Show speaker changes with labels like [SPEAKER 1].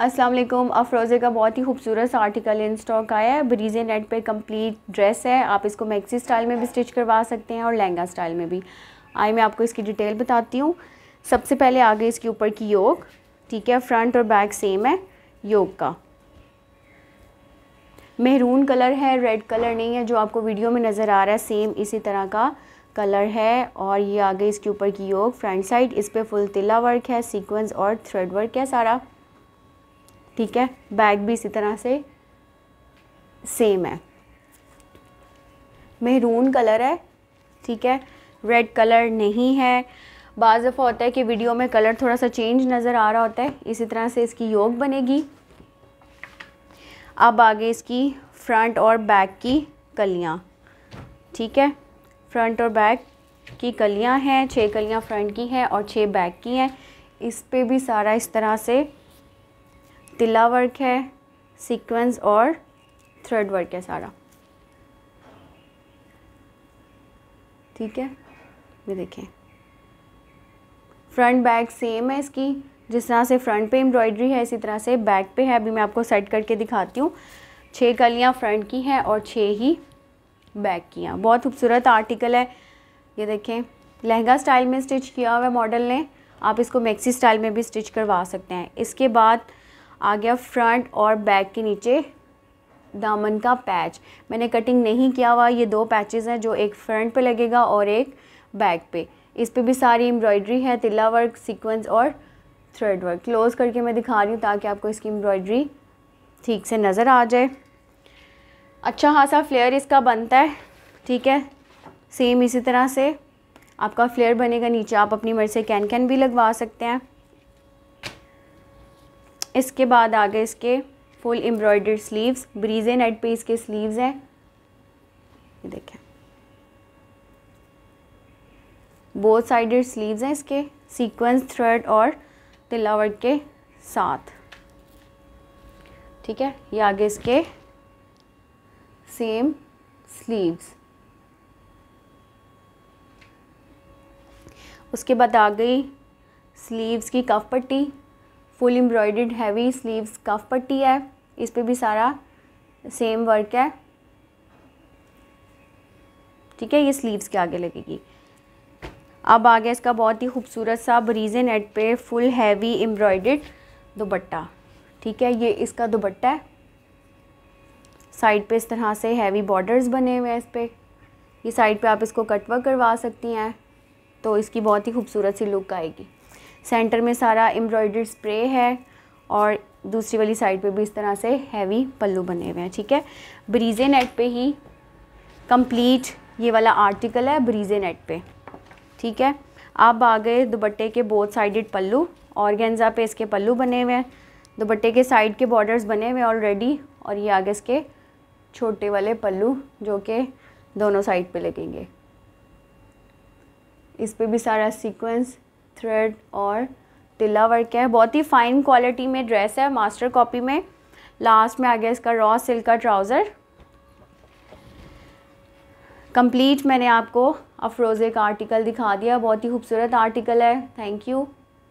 [SPEAKER 1] अस्सलाम वालेकुम अफरोज़े का बहुत ही खूबसूरत सा आर्टिकल इन स्टॉक आया है ब्रीजे नेट पे कंप्लीट ड्रेस है आप इसको मैक्सी स्टाइल में भी स्टिच करवा सकते हैं और लहंगा स्टाइल में भी आई मैं आपको इसकी डिटेल बताती हूँ सबसे पहले आगे इसके ऊपर की योग ठीक है फ्रंट और बैक सेम है योग का मेहरून कलर है रेड कलर नहीं है जो आपको वीडियो में नज़र आ रहा है सेम इसी तरह का कलर है और ये आगे इसके ऊपर की योग फ्रंट साइड इस पर फुल तिला वर्क है सीक्वेंस और थ्रेड वर्क है सारा ठीक है बैग भी इसी तरह से सेम है मेहरून कलर है ठीक है रेड कलर नहीं है बाज़ दफ़ा होता है कि वीडियो में कलर थोड़ा सा चेंज नज़र आ रहा होता है इसी तरह से इसकी योग बनेगी अब आगे इसकी फ्रंट और बैक की कलियाँ ठीक है फ्रंट और बैक की कलियाँ हैं छः कलियाँ फ्रंट की हैं और छः बैक की हैं इस पर भी सारा इस तरह से तिल्ला वर्क है सीक्वेंस और थ्रेड वर्क है सारा ठीक है ये देखें फ्रंट बैक सेम है इसकी जिस तरह से फ्रंट पे एम्ब्रॉयडरी है इसी तरह से बैक पे है अभी मैं आपको सेट करके दिखाती हूँ छः कलियाँ फ्रंट की हैं और छः ही बैक की हैं बहुत खूबसूरत आर्टिकल है ये देखें लहंगा स्टाइल में स्टिच किया हुआ है मॉडल ने आप इसको मैक्सी स्टाइल में भी स्टिच करवा सकते हैं इसके बाद आ गया फ्रंट और बैक के नीचे दामन का पैच मैंने कटिंग नहीं किया हुआ ये दो पैचेस हैं जो एक फ्रंट पे लगेगा और एक बैक पे इस पे भी सारी एम्ब्रॉयडरी है तिल्ला वर्क सीक्वेंस और थ्रेड वर्क क्लोज़ करके मैं दिखा रही हूँ ताकि आपको इसकी एम्ब्रॉयडरी ठीक से नज़र आ जाए अच्छा खासा फ्लेयर इसका बनता है ठीक है सेम इसी तरह से आपका फ्लेयर बनेगा नीचे आप अपनी मर्ज़ी से कैन कैन भी लगवा सकते हैं इसके बाद आ गए इसके फुल एम्ब्रॉयडर्ड स्लीव्स ब्रीजे नेट पे इसके स्लीव्स हैं ये देखें बोथ साइडेड स्लीव्स हैं इसके सीक्वेंस थ्रेड और तिलावट के साथ ठीक है ये आगे इसके सेम स्लीव्स उसके बाद आ गई स्लीव्स की कफ पट्टी फुल एम्ब्रॉयड हैवी स्लीव्स कफ पट्टी है इस पर भी सारा सेम वर्क है ठीक है ये स्लीव्स के आगे लगेगी अब आ गया इसका बहुत ही खूबसूरत सा बरीजे नेट पे फुल हैवी एम्ब्रॉयड दुपट्टा ठीक है ये इसका दुपट्टा है साइड पे इस तरह से हैवी बॉर्डर्स बने हुए हैं इस पर ये साइड पे आप इसको कटवर्क करवा सकती हैं तो इसकी बहुत ही खूबसूरत सी लुक आएगी सेंटर में सारा एम्ब्रॉयडर स्प्रे है और दूसरी वाली साइड पे भी इस तरह से हैवी पल्लू बने हुए हैं ठीक है ब्रीजे नेट पे ही कंप्लीट ये वाला आर्टिकल है ब्रीजे नेट पे ठीक है अब आ गए दुपट्टे के बोथ साइडेड पल्लू और गेंजा पे इसके पल्लू बने हुए हैं दुपट्टे के साइड के बॉर्डर्स बने हुए ऑलरेडी और ये आगे इसके छोटे वाले पल्लू जो कि दोनों साइड पे लगेंगे इस पर भी सारा सीक्वेंस थ्रेड और तिल्ला वर्क है बहुत ही फाइन क्वालिटी में ड्रेस है मास्टर कॉपी में लास्ट में आ गया इसका रॉ सिल्क का ट्राउज़र कंप्लीट मैंने आपको अफरोज़े का आर्टिकल दिखा दिया बहुत ही खूबसूरत आर्टिकल है थैंक यू